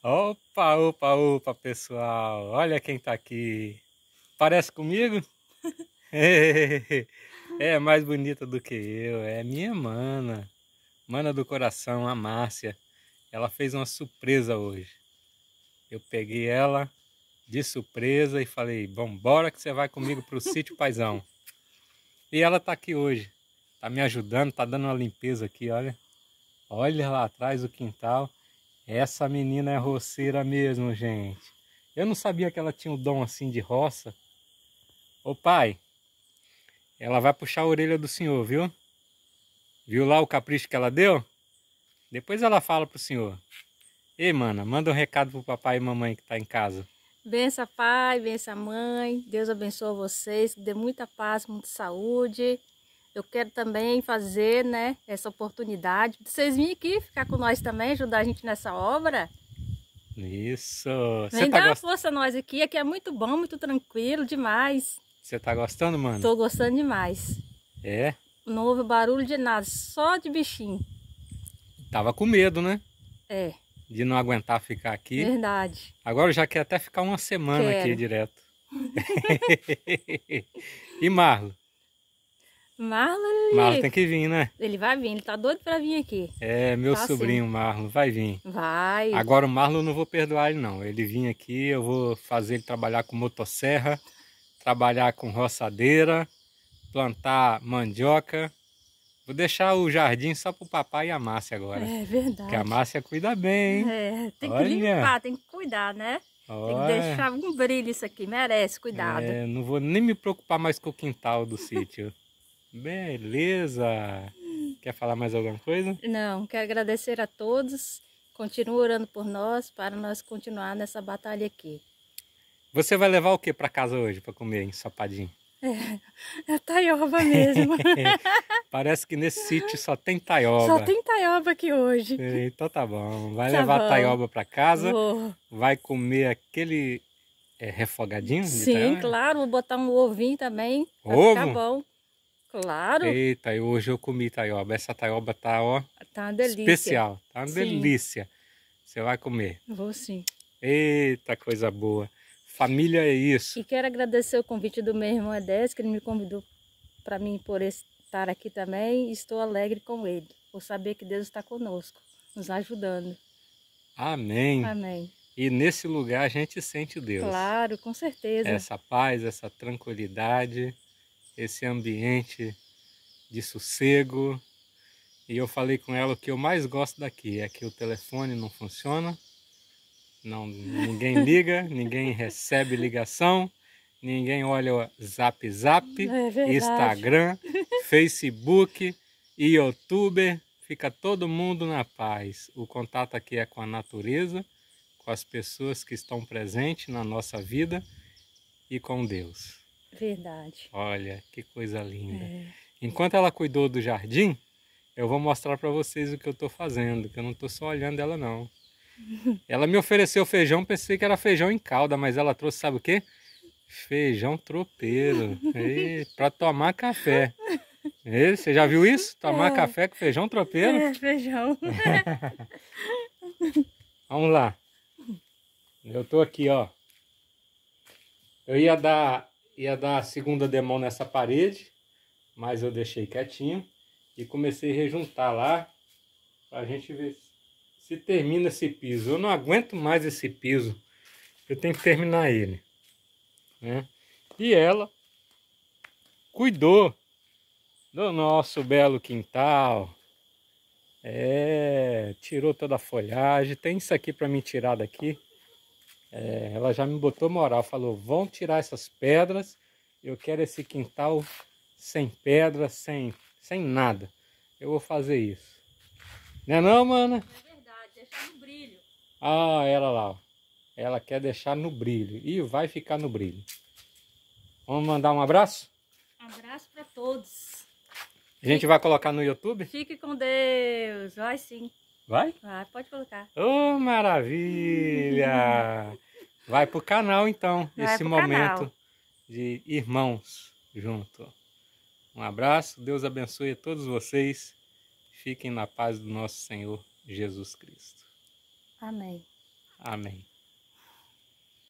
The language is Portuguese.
Opa, opa, opa, pessoal. Olha quem tá aqui. Parece comigo? é mais bonita do que eu. É minha mana. Mana do coração, a Márcia. Ela fez uma surpresa hoje. Eu peguei ela de surpresa e falei: "Bom, bora que você vai comigo pro sítio Paizão". E ela tá aqui hoje. Tá me ajudando, tá dando uma limpeza aqui, olha. Olha lá atrás o quintal. Essa menina é roceira mesmo, gente. Eu não sabia que ela tinha o dom assim de roça. Ô pai, ela vai puxar a orelha do senhor, viu? Viu lá o capricho que ela deu? Depois ela fala pro senhor. Ei, mana, manda um recado pro papai e mamãe que tá em casa. Bença pai, bença mãe. Deus abençoe vocês, dê muita paz, muita saúde. Eu quero também fazer, né, essa oportunidade. Vocês virem aqui ficar com nós também, ajudar a gente nessa obra. Isso. Vem tá dar gost... força a nós aqui, aqui é muito bom, muito tranquilo, demais. Você tá gostando, mano? Tô gostando demais. É? Não houve barulho de nada, só de bichinho. Tava com medo, né? É. De não aguentar ficar aqui. Verdade. Agora já quer até ficar uma semana Quero. aqui direto. e Marlo, Marlon, Marlon tem que vir, né? Ele vai vir, ele tá doido pra vir aqui. É, meu tá sobrinho assim. Marlon, vai vir. Vai. Agora o Marlon eu não vou perdoar ele não. Ele vir aqui, eu vou fazer ele trabalhar com motosserra, trabalhar com roçadeira, plantar mandioca. Vou deixar o jardim só pro papai e a Márcia agora. É verdade. Que a Márcia cuida bem, hein? É, tem Olha. que limpar, tem que cuidar, né? Olha. Tem que deixar um brilho isso aqui, merece cuidado. É, não vou nem me preocupar mais com o quintal do sítio. Beleza! Quer falar mais alguma coisa? Não, quero agradecer a todos. Continua orando por nós para nós continuar nessa batalha aqui. Você vai levar o que para casa hoje para comer ensopadinho? É, é taioba mesmo. Parece que nesse sítio só tem taioba. Só tem taioba aqui hoje. Então tá bom. Vai tá levar bom. a taioba para casa. Vou. Vai comer aquele é, refogadinho? Sim, claro. Vou botar um ovinho também. Ovo? Tá bom. Claro. Eita, hoje eu comi taioba. Essa taioba tá, ó. Tá uma delícia. Especial. Tá uma sim. delícia. Você vai comer. Vou sim. Eita, coisa boa. Família é isso. E quero agradecer o convite do meu irmão Edés, que ele me convidou para mim por estar aqui também. Estou alegre com ele, por saber que Deus está conosco, nos ajudando. Amém. Amém. E nesse lugar a gente sente Deus. Claro, com certeza. Essa paz, essa tranquilidade esse ambiente de sossego. E eu falei com ela o que eu mais gosto daqui é que o telefone não funciona, não ninguém liga, ninguém recebe ligação, ninguém olha o Zap Zap, é Instagram, Facebook, YouTube, fica todo mundo na paz. O contato aqui é com a natureza, com as pessoas que estão presentes na nossa vida e com Deus. Verdade. Olha, que coisa linda. É. Enquanto ela cuidou do jardim, eu vou mostrar para vocês o que eu estou fazendo, que eu não estou só olhando ela não. ela me ofereceu feijão, pensei que era feijão em calda, mas ela trouxe, sabe o quê? Feijão tropeiro, para tomar café. E, você já viu isso? Tomar é. café com feijão tropeiro? É, feijão. Vamos lá. Eu estou aqui, ó. Eu ia dar ia dar a segunda demão nessa parede, mas eu deixei quietinho e comecei a rejuntar lá para a gente ver se termina esse piso. Eu não aguento mais esse piso, eu tenho que terminar ele. Né? E ela cuidou do nosso belo quintal. É, tirou toda a folhagem. Tem isso aqui para me tirar daqui. É, ela já me botou moral, falou: vão tirar essas pedras, eu quero esse quintal sem pedra, sem, sem nada. Eu vou fazer isso. Né não, é não, mana? É verdade, deixar no brilho. Ah, ela lá, ó. Ela quer deixar no brilho. E vai ficar no brilho. Vamos mandar um abraço? abraço para todos. A gente Fique... vai colocar no YouTube? Fique com Deus. Vai sim. Vai? Vai, pode colocar. Ô, oh, maravilha! Vai pro canal então, Vai esse momento canal. de irmãos junto. Um abraço, Deus abençoe a todos vocês. Fiquem na paz do nosso Senhor Jesus Cristo. Amém. Amém.